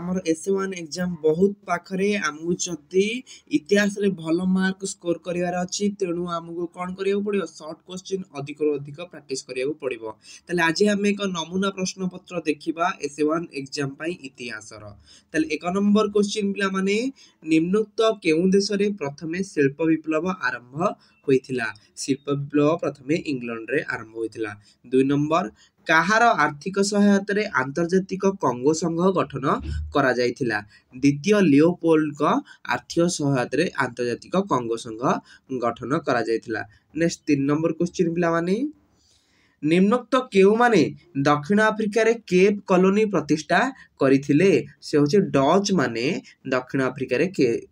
ଆମର S one exam ବହୁତ ପାଖରେ ଆମକୁ ଯଦି ଇତିହାସରେ ଭଲ ମାର୍କ ସ୍କୋର କରିବାର ଅଛି ତେଣୁ ଆମକୁ କ'ଣ କରିବାକୁ ପଡ଼ିବ ସର୍ଟ କୋଶ୍ଚିନ୍ ଅଧିକରୁ ଅଧିକ ପ୍ରାକ୍ଟିସ୍ କରିବାକୁ ପଡ଼ିବ ତାହେଲେ ଆଜି ଆମେ ଏକ ନମୁନା ପ୍ରଶ୍ନପତ୍ର ଦେଖିବା ଏସ୍ ୱାନ୍ ଏକ୍ଜାମ୍ ପାଇଁ ଇତିହାସର ତାହେଲେ ଏକ ନମ୍ବର କୋଶ୍ଚିନ୍ ପିଲାମାନେ ନିମ୍ନୋକ୍ତ କେଉଁ ଦେଶରେ ପ୍ରଥମେ ଶିଳ୍ପ ବିପ୍ଳବ ଆରମ୍ଭ ହୋଇଥିଲା ଶିଳ୍ପ ବିପ୍ଳବ ପ୍ରଥମେ ଇଂଲଣ୍ଡରେ ଆରମ୍ଭ ହୋଇଥିଲା ଦୁଇ ନମ୍ବର କାହାର ଆର୍ଥିକ ସହାୟତାରେ ଆନ୍ତର୍ଜାତିକ କଙ୍ଗୋ ସଂଘ ଗଠନ କରାଯାଇଥିଲା ଦ୍ୱିତୀୟ ଲିଓପୋଲଙ୍କ ଆର୍ଥିକ ସହାୟତାରେ ଆନ୍ତର୍ଜାତିକ କଙ୍ଗୋ ସଂଘ ଗଠନ କରାଯାଇଥିଲା ନେକ୍ସଟ ତିନି ନମ୍ବର କ୍ୱେଶ୍ଚିନ୍ ପିଲାମାନେ ନିମ୍ନୋକ୍ତ କେଉଁମାନେ ଦକ୍ଷିଣ ଆଫ୍ରିକାରେ କେପ୍ କଲୋନୀ ପ୍ରତିଷ୍ଠା କରିଥିଲେ ସେ ହେଉଛି ଡଚ୍ ମାନେ ଦକ୍ଷିଣ ଆଫ୍ରିକାରେ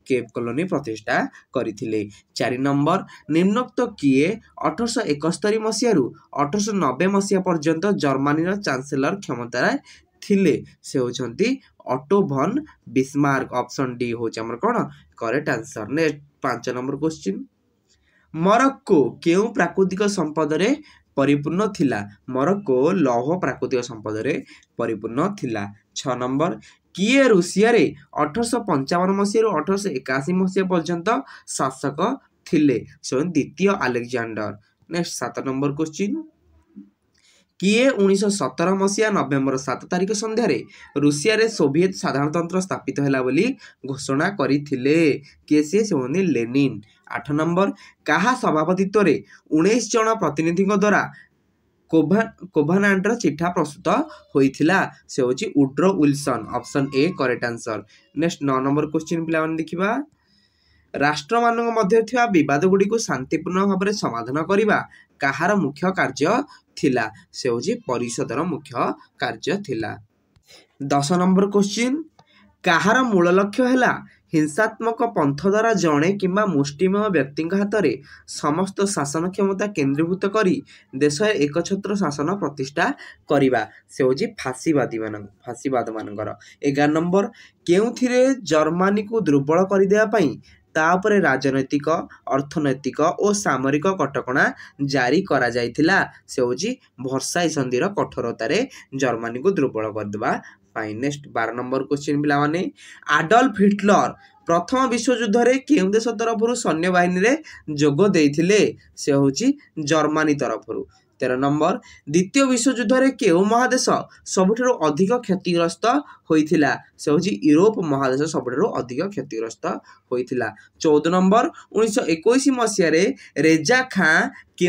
କେପ୍ କଲୋନୀ ପ୍ରତିଷ୍ଠା କରିଥିଲେ ଚାରି ନମ୍ବର ନିମ୍ନୋକ୍ତ କିଏ ଅଠରଶହ ଏକସ୍ତରୀ ମସିହାରୁ ଅଠରଶହ ନବେ ମସିହା ପର୍ଯ୍ୟନ୍ତ ଜର୍ମାନୀର ଚାନ୍ସେଲର କ୍ଷମତାରେ ଥିଲେ ସେ ହେଉଛନ୍ତି Otto von Bismarck option D ହେଉଛି ଆମର କ'ଣ କରେକ୍ଟ ଆନ୍ସର୍ ନେକ୍ସଟ ପାଞ୍ଚ ନମ୍ବର କ୍ୱେଶ୍ଚିନ୍ ମରକ୍କୋ କେଉଁ ପ୍ରାକୃତିକ ସମ୍ପଦରେ ପରିପୂର୍ଣ୍ଣ ଥିଲା ମରକୋ ଲୌହ ପ୍ରାକୃତିକ ସମ୍ପଦରେ ପରିପୂର୍ଣ୍ଣ ଥିଲା ଛଅ ନମ୍ବର କିଏ ରୁଷିଆରେ ଅଠରଶହ ପଞ୍ଚାବନ ମସିହାରୁ ଅଠରଶହ ଏକାଅଶୀ ମସିହା ପର୍ଯ୍ୟନ୍ତ ଶାସକ ଥିଲେ ସ୍ୱୟଂ ଦ୍ୱିତୀୟ ଆଲେକ୍ଜାଣ୍ଡର ନେକ୍ସଟ ସାତ ନମ୍ବର କ୍ୱେଶ୍ଚିନ୍ କିଏ ଉଣେଇଶହ ସତର ମସିହା ନଭେମ୍ବର ସାତ ତାରିଖ ସନ୍ଧ୍ୟାରେ ରୁଷିଆରେ ସୋଭିଏତ ସାଧାରଣତନ୍ତ୍ର ସ୍ଥାପିତ ହେଲା ବୋଲି ଘୋଷଣା କରିଥିଲେ କିଏ ସିଏ ସେମାନେ ଲେନିନ୍ ଆଠ ନମ୍ବର କାହା ସଭାପତିତ୍ୱରେ ଉଣେଇଶ ଜଣ ପ୍ରତିନିଧିଙ୍କ ଦ୍ୱାରା କୋଭା କୋଭାନାଣ୍ଡର ଚିଠା ପ୍ରସ୍ତୁତ ହୋଇଥିଲା ସେ ହେଉଛି Woodrow Wilson option A correct answer next ନଅ ନମ୍ବର କ୍ୱେଶ୍ଚିନ୍ ପିଲାମାନେ ଦେଖିବା ରାଷ୍ଟ୍ରମାନଙ୍କ ମଧ୍ୟରେ ଥିବା ବିବାଦ ଗୁଡ଼ିକୁ ଶାନ୍ତିପୂର୍ଣ୍ଣ ଭାବରେ ସମାଧାନ କରିବା କାହାର ମୁଖ୍ୟ କାର୍ଯ୍ୟ ଥିଲା ସେ ହେଉଛି ପରିଷଦର ମୁଖ୍ୟ କାର୍ଯ୍ୟ ଥିଲା ଦଶ ନମ୍ବର କୋଶ୍ଚିନ୍ କାହାର ମୂଳ ଲକ୍ଷ୍ୟ ହେଲା ହିଂସାତ୍ମକ ପନ୍ଥ ଦ୍ୱାରା ଜଣେ କିମ୍ବା ମୁଷ୍ଟିମୟ ବ୍ୟକ୍ତିଙ୍କ ହାତରେ ସମସ୍ତ ଶାସନ କ୍ଷମତା କେନ୍ଦ୍ରୀଭୂତ କରି ଦେଶରେ ଏକଛତ୍ର ଶାସନ ପ୍ରତିଷ୍ଠା କରିବା ସେ ହେଉଛି ଫାଶୀବାଦୀମାନଙ୍କ ଫାଶୀବାଦମାନଙ୍କର ଏଗାର ନମ୍ବର କେଉଁଥିରେ ଜର୍ମାନୀକୁ ଦୁର୍ବଳ କରିଦେବା ପାଇଁ ତାପରେ ରାଜନୈତିକ ଅର୍ଥନୈତିକ ଓ ସାମରିକ କଟକଣା ଜାରି କରାଯାଇଥିଲା ସେ ହେଉଛି ଭର୍ସାଇ ସନ୍ଧିର କଠୋରତାରେ ଜର୍ମାନୀକୁ ଦୁର୍ବଳ କରିଦେବା ପାଇଁ ନେକ୍ସଟ ବାର ନମ୍ବର କ୍ୱେଶ୍ଚିନ୍ ପିଲାମାନେ ଆଡଲ୍ଫ ହିଟଲର ପ୍ରଥମ ବିଶ୍ୱଯୁଦ୍ଧରେ କେଉଁ ଦେଶ ତରଫରୁ ସୈନ୍ୟ ବାହିନୀରେ ଯୋଗ ଦେଇଥିଲେ ସେ ହେଉଛି ଜର୍ମାନୀ ତରଫରୁ ତେର ନମ୍ବର ଦ୍ୱିତୀୟ ବିଶ୍ୱଯୁଦ୍ଧରେ କେଉଁ ମହାଦେଶ ସବୁଠାରୁ ଅଧିକ କ୍ଷତିଗ୍ରସ୍ତ युरोप महादेश सबैठु अधिक क्षतिग्रस्त हुन्छ चौध नम्बर उन्नाइस एकैस मस रेजा खाँ के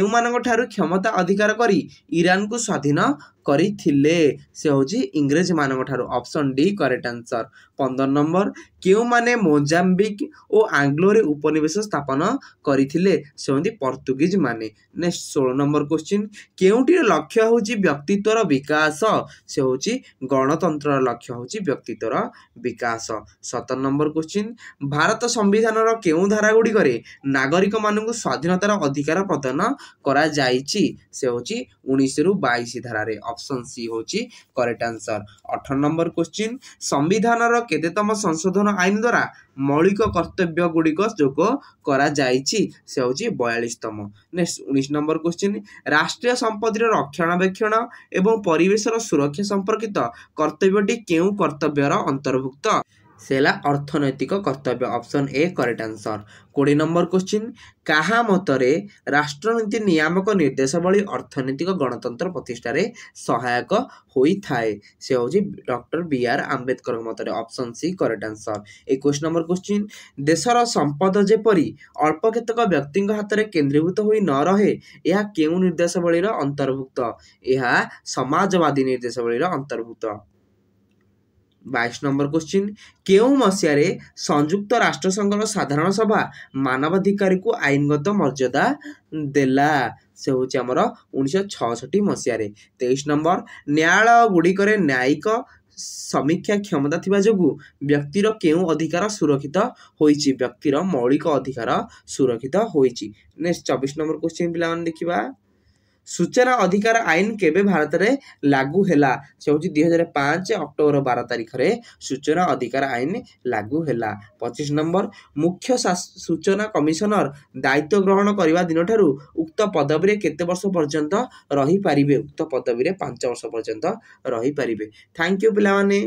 क्षमता अधिकार गरि इरानु स्वाधीन गरिहित इङ्ग्रेज म ठुलो अप्सन डि करेक्ट आन्सर पन्ध्र नम्बर के मोजाम्बिक आग्लोरी उपनिस स्थापन गरिगिज मेक्स षो नम्बर क्वश्चिन् केही टि लक्ष्य हौ व्यक्तित्व र बिकास गणतन्त्र लक्ष्य ହେଉଛି ବ୍ୟକ୍ତିତ୍ୱର ବିକାଶ ସତର ନମ୍ବର କ୍ୱେଶ୍ଚିନ୍ ଭାରତ ସମ୍ବିଧାନର କେଉଁ ଧାରାଗୁଡ଼ିକରେ ନାଗରିକମାନଙ୍କୁ ସ୍ୱାଧୀନତାର ଅଧିକାର ପ୍ରଦାନ କରାଯାଇଛି ସେ ହେଉଛି ଉଣେଇଶରୁ ବାଇଶ ଧାରାରେ ଅପସନ୍ ସି ହେଉଛି କରେକ୍ଟ ଆନ୍ସର ଅଠର ନମ୍ବର କ୍ୱେଶ୍ଚିନ୍ ସମ୍ବିଧାନର କେତେତମ ସଂଶୋଧନ ଆଇନ ଦ୍ୱାରା ମୌଳିକ କର୍ତ୍ତବ୍ୟ ଗୁଡ଼ିକ ଯୋଗ କରାଯାଇଛି ସେ ହେଉଛି ବୟାଳିଶତମ ନେକ୍ସଟ ଉଣେଇଶ ନମ୍ବର କ୍ୱେଶ୍ଚିନ୍ ରାଷ୍ଟ୍ରୀୟ ସମ୍ପତ୍ତିର ରକ୍ଷଣାବେକ୍ଷଣ ଏବଂ ପରିବେଶର ସୁରକ୍ଷା ସମ୍ପର୍କିତ କର୍ତ୍ତବ୍ୟଟି କେଉଁ କର୍ତ୍ତବ୍ୟର ଅନ୍ତର୍ଭୁକ୍ତ ସେ ହେଲା ଅର୍ଥନୈତିକ କର୍ତ୍ତବ୍ୟ ଅପସନ୍ ଏ କରେକ୍ଟ ଆନ୍ସର୍ କୋଡ଼ିଏ ନମ୍ବର କୋଶ୍ଚିନ୍ କାହା ମତରେ ରାଷ୍ଟ୍ରନୀତି ନିୟାମକ ନିର୍ଦ୍ଦେଶାବଳୀ ଅର୍ଥନୈତିକ ଗଣତନ୍ତ୍ର ପ୍ରତିଷ୍ଠାରେ ସହାୟକ ହୋଇଥାଏ ସେ ହେଉଛି ଡକ୍ଟର ବି ଆର୍ ଆମ୍ବେଦକରଙ୍କ ମତରେ ଅପସନ୍ ସି କରେକ୍ଟ ଆନ୍ସର୍ ଏକୋଇଶ ନମ୍ବର କୋଶ୍ଚିନ୍ ଦେଶର ସମ୍ପଦ ଯେପରି ଅଳ୍ପ କେତେକ ବ୍ୟକ୍ତିଙ୍କ ହାତରେ କେନ୍ଦ୍ରୀଭୂତ ହୋଇ ନ ରହେ ଏହା କେଉଁ ନିର୍ଦ୍ଦେଶାବଳୀର ଅନ୍ତର୍ଭୁକ୍ତ ଏହା ସମାଜବାଦୀ ନିର୍ଦ୍ଦେଶାବଳୀର ଅନ୍ତର୍ଭୁକ୍ତ ବାଇଶ ନମ୍ବର କ୍ୱେଶ୍ଚିନ୍ କେଉଁ ମସିହାରେ ସଂଯୁକ୍ତ ରାଷ୍ଟ୍ରସଂଘର ସାଧାରଣ ସଭା ମାନବାଧିକାରୀକୁ ଆଇନଗତ ମର୍ଯ୍ୟାଦା ଦେଲା ସେ ହେଉଛି ଆମର ଉଣେଇଶହ ଛଅଷଠି ମସିହାରେ ତେଇଶ ନମ୍ବର ନ୍ୟାୟାଳୟଗୁଡ଼ିକରେ ନ୍ୟାୟିକ ସମୀକ୍ଷା କ୍ଷମତା ଥିବା ଯୋଗୁଁ ବ୍ୟକ୍ତିର କେଉଁ ଅଧିକାର ସୁରକ୍ଷିତ ହୋଇଛି ବ୍ୟକ୍ତିର ମୌଳିକ ଅଧିକାର ସୁରକ୍ଷିତ ହୋଇଛି ନେକ୍ସଟ ଚବିଶ ନମ୍ବର କ୍ୱେଶ୍ଚିନ୍ ପିଲାମାନେ ଦେଖିବା ସୂଚନା ଅଧିକାର ଆଇନ କେବେ ଭାରତରେ ଲାଗୁ ହେଲା ସେ ହେଉଛି ଦୁଇ ହଜାର ପାଞ୍ଚ ଅକ୍ଟୋବର ବାର ତାରିଖରେ ସୂଚନା ଅଧିକାର ଆଇନ ଲାଗୁ ହେଲା ପଚିଶ ନମ୍ବର ମୁଖ୍ୟ ସୂଚନା କମିଶନର ଦାୟିତ୍ୱ ଗ୍ରହଣ କରିବା ଦିନଠାରୁ ଉକ୍ତ ପଦବୀରେ କେତେ ବର୍ଷ ପର୍ଯ୍ୟନ୍ତ ରହିପାରିବେ ଉକ୍ତ ପଦବୀରେ ପାଞ୍ଚ ବର୍ଷ ପର୍ଯ୍ୟନ୍ତ ରହିପାରିବେ ଥ୍ୟାଙ୍କ ୟୁ ପିଲାମାନେ